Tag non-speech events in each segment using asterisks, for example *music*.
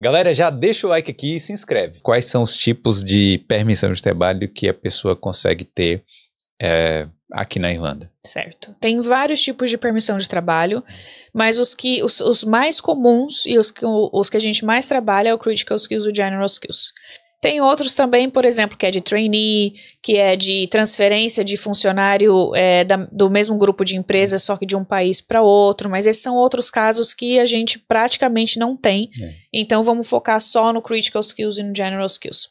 Galera, já deixa o like aqui e se inscreve. Quais são os tipos de permissão de trabalho que a pessoa consegue ter é, aqui na Irlanda? Certo. Tem vários tipos de permissão de trabalho, mas os que os, os mais comuns e os que, os que a gente mais trabalha é o Critical Skills e o General Skills. Tem outros também, por exemplo, que é de trainee, que é de transferência de funcionário é, da, do mesmo grupo de empresa, só que de um país para outro, mas esses são outros casos que a gente praticamente não tem. É. Então vamos focar só no Critical Skills e no General Skills.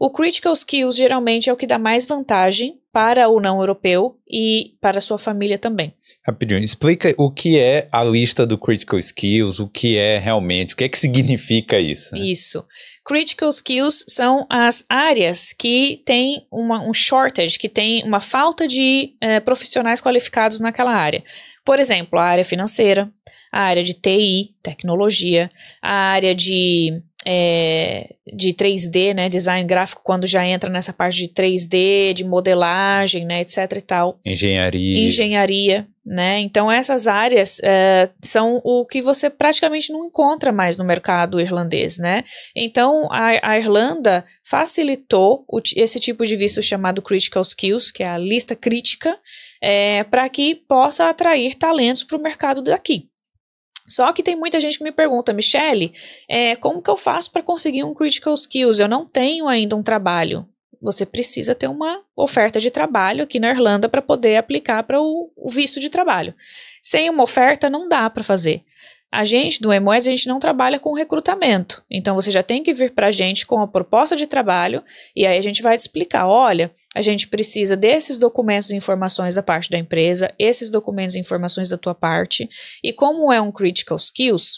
O Critical Skills geralmente é o que dá mais vantagem para o não europeu e para a sua família também. Rapidinho, explica o que é a lista do Critical Skills, o que é realmente, o que é que significa isso? Né? Isso. Critical Skills são as áreas que têm uma, um shortage, que tem uma falta de eh, profissionais qualificados naquela área. Por exemplo, a área financeira, a área de TI, tecnologia, a área de é, de 3D, né, design gráfico, quando já entra nessa parte de 3D, de modelagem, né, etc e tal. Engenharia. Engenharia, né, então essas áreas é, são o que você praticamente não encontra mais no mercado irlandês, né, então a, a Irlanda facilitou o, esse tipo de visto chamado Critical Skills, que é a lista crítica, é, para que possa atrair talentos para o mercado daqui. Só que tem muita gente que me pergunta, Michele, é, como que eu faço para conseguir um Critical Skills? Eu não tenho ainda um trabalho. Você precisa ter uma oferta de trabalho aqui na Irlanda para poder aplicar para o, o visto de trabalho. Sem uma oferta, não dá para fazer. A gente do Emoeds, a gente não trabalha com recrutamento. Então você já tem que vir para a gente com a proposta de trabalho e aí a gente vai te explicar, olha, a gente precisa desses documentos e informações da parte da empresa, esses documentos e informações da tua parte e como é um critical skills,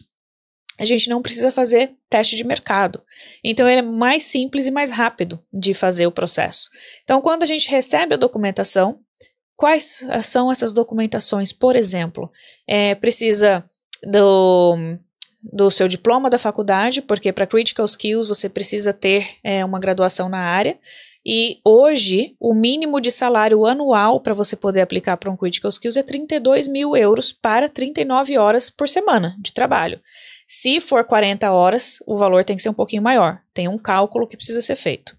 a gente não precisa fazer teste de mercado. Então, ele é mais simples e mais rápido de fazer o processo. Então, quando a gente recebe a documentação, quais são essas documentações? Por exemplo, é, precisa do, do seu diploma da faculdade, porque para Critical Skills você precisa ter é, uma graduação na área. E hoje, o mínimo de salário anual para você poder aplicar para um Critical Skills é 32 mil euros para 39 horas por semana de trabalho. Se for 40 horas, o valor tem que ser um pouquinho maior. Tem um cálculo que precisa ser feito.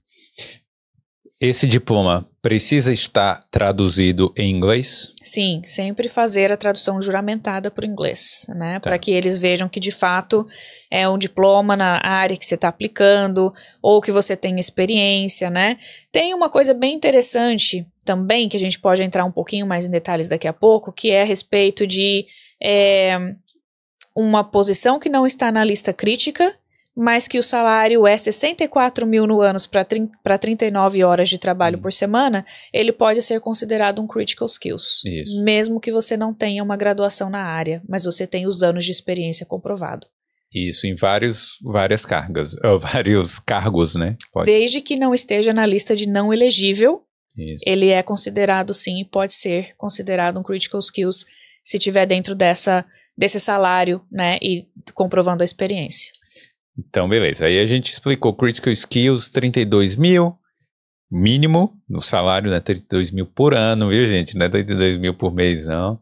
Esse diploma Precisa estar traduzido em inglês? Sim, sempre fazer a tradução juramentada para o inglês, né? Tá. Para que eles vejam que de fato é um diploma na área que você está aplicando ou que você tem experiência, né? Tem uma coisa bem interessante também que a gente pode entrar um pouquinho mais em detalhes daqui a pouco, que é a respeito de é, uma posição que não está na lista crítica mas que o salário é 64 mil no ano para 39 horas de trabalho hum. por semana, ele pode ser considerado um critical skills. Isso. Mesmo que você não tenha uma graduação na área, mas você tem os anos de experiência comprovado. Isso, em vários, várias cargas, *laughs* ou vários cargos, né? Pode. Desde que não esteja na lista de não elegível, Isso. ele é considerado sim, pode ser considerado um critical skills se tiver dentro dessa, desse salário, né, e comprovando a experiência. Então, beleza. Aí a gente explicou Critical Skills, 32 mil, mínimo no salário, né? 32 mil por ano, viu, gente? Não é 32 mil por mês, não.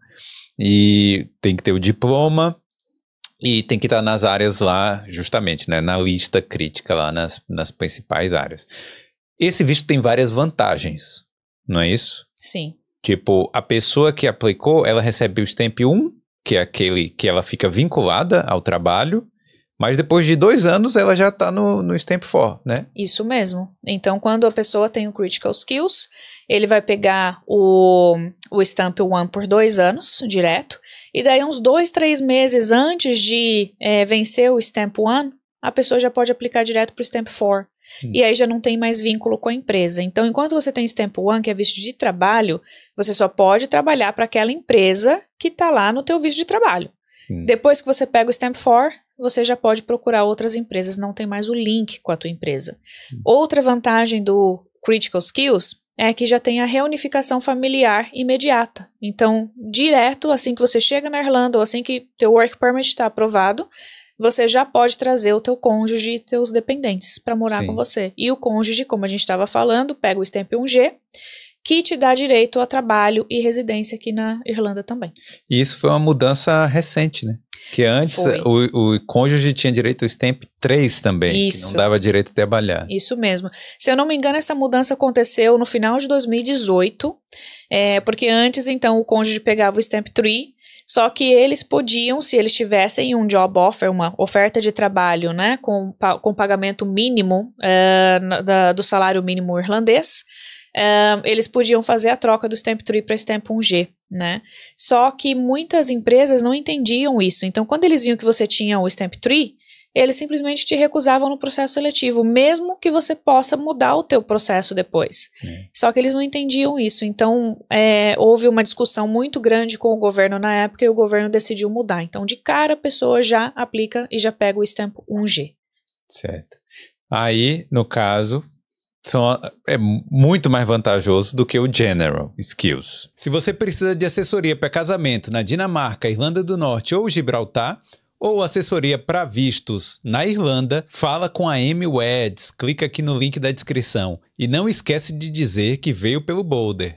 E tem que ter o diploma e tem que estar nas áreas lá, justamente, né? Na lista crítica lá, nas, nas principais áreas. Esse visto tem várias vantagens, não é isso? Sim. Tipo, a pessoa que aplicou, ela recebe o Stamp 1, que é aquele que ela fica vinculada ao trabalho, mas depois de dois anos, ela já está no, no Stamp 4, né? Isso mesmo. Então, quando a pessoa tem o Critical Skills, ele vai pegar o, o Stamp 1 por dois anos, direto. E daí, uns dois, três meses antes de é, vencer o Stamp 1, a pessoa já pode aplicar direto para o Stamp 4. Hum. E aí já não tem mais vínculo com a empresa. Então, enquanto você tem Stamp One, que é visto de trabalho, você só pode trabalhar para aquela empresa que está lá no teu visto de trabalho. Hum. Depois que você pega o Stamp 4, você já pode procurar outras empresas, não tem mais o link com a tua empresa. Hum. Outra vantagem do Critical Skills é que já tem a reunificação familiar imediata. Então, direto, assim que você chega na Irlanda ou assim que teu work permit está aprovado, você já pode trazer o teu cônjuge e teus dependentes para morar Sim. com você. E o cônjuge, como a gente estava falando, pega o Stamp 1G que te dá direito a trabalho e residência aqui na Irlanda também. E isso foi uma mudança recente, né? Que antes o, o, cônjuge tinha direito ao stamp 3 também, Isso. que não dava direito a trabalhar. Isso mesmo. Se eu não me engano, essa mudança aconteceu no final de 2018, é, porque antes, então, o cônjuge pegava o stamp 3, só que eles podiam, se eles tivessem um job offer, uma oferta de trabalho, né, com, com pagamento mínimo é, da, do salário mínimo irlandês, eles podiam fazer a troca do Stamp Tree para Stamp 1G, né? Só que muitas empresas não entendiam isso. Então, quando eles viam que você tinha o Stamp Tree, eles simplesmente te recusavam no processo seletivo, mesmo que você possa mudar o teu processo depois. É. Só que eles não entendiam isso. Então, é, houve uma discussão muito grande com o governo na época e o governo decidiu mudar. Então, de cara, a pessoa já aplica e já pega o Stamp 1G. Certo. Aí, no caso, são, é muito mais vantajoso do que o General Skills. Se você precisa de assessoria para casamento na Dinamarca, Irlanda do Norte ou Gibraltar, ou assessoria para vistos na Irlanda, fala com a Amy Weds, clica aqui no link da descrição. E não esquece de dizer que veio pelo Boulder.